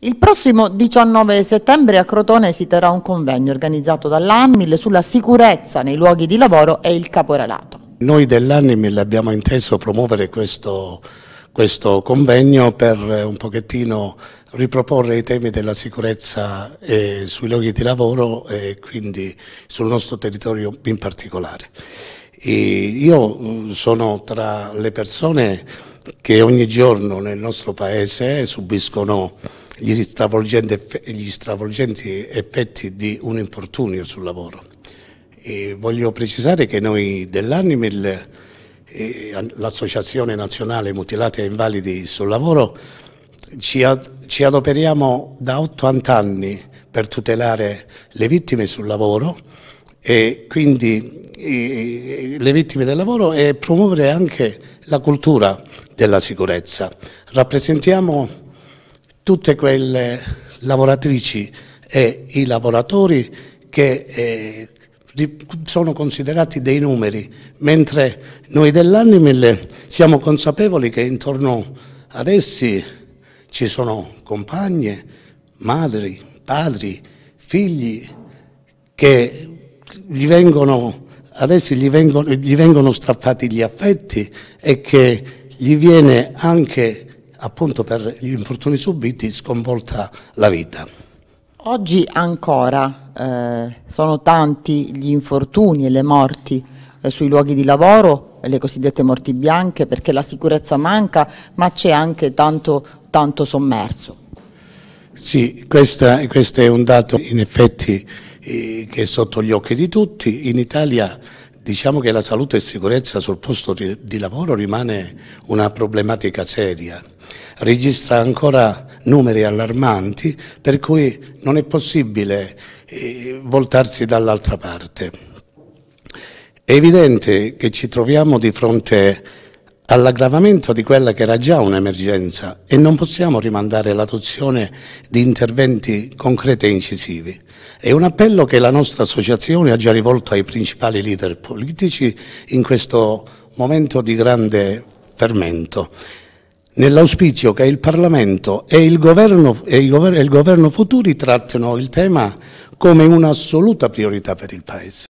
Il prossimo 19 settembre a Crotone si terrà un convegno organizzato dall'ANMIL sulla sicurezza nei luoghi di lavoro e il caporalato. Noi dell'ANMIL abbiamo inteso promuovere questo, questo, convegno per un pochettino riproporre i temi della sicurezza eh, sui luoghi di lavoro e quindi sul nostro territorio in particolare. E io mm, sono tra le persone che ogni giorno nel nostro paese subiscono gli stravolgenti, effetti di un infortunio sul lavoro. E voglio precisare che noi dell'Animil, l'Associazione Nazionale Mutilati e Invalidi sul Lavoro, ci, ad, ci adoperiamo da 80 anni per tutelare le vittime sul lavoro e quindi le vittime del lavoro e promuovere anche la cultura della sicurezza. Rappresentiamo tutte quelle lavoratrici e i lavoratori che eh, sono considerati dei numeri, mentre noi dell'Animil siamo consapevoli che intorno ad essi ci sono compagne, madri, padri, figli che gli vengono, ad gli vengono, gli vengono strappati gli affetti e che gli viene anche appunto per gli infortuni subiti sconvolta la vita. Oggi ancora eh, sono tanti gli infortuni e le morti eh, sui luoghi di lavoro, le cosiddette morti bianche, perché la sicurezza manca, ma c'è anche tanto, tanto sommerso. Sì, questa, questo è un dato in effetti eh, che è sotto gli occhi di tutti. In Italia diciamo che la salute e sicurezza sul posto di, di lavoro rimane una problematica seria registra ancora numeri allarmanti per cui non è possibile eh, voltarsi dall'altra parte. È evidente che ci troviamo di fronte all'aggravamento di quella che era già un'emergenza e non possiamo rimandare l'adozione di interventi concreti e incisivi. È un appello che la nostra associazione ha già rivolto ai principali leader politici in questo momento di grande fermento nell'auspicio che il Parlamento e il governo, e il governo, e il governo futuri trattino il tema come un'assoluta priorità per il Paese.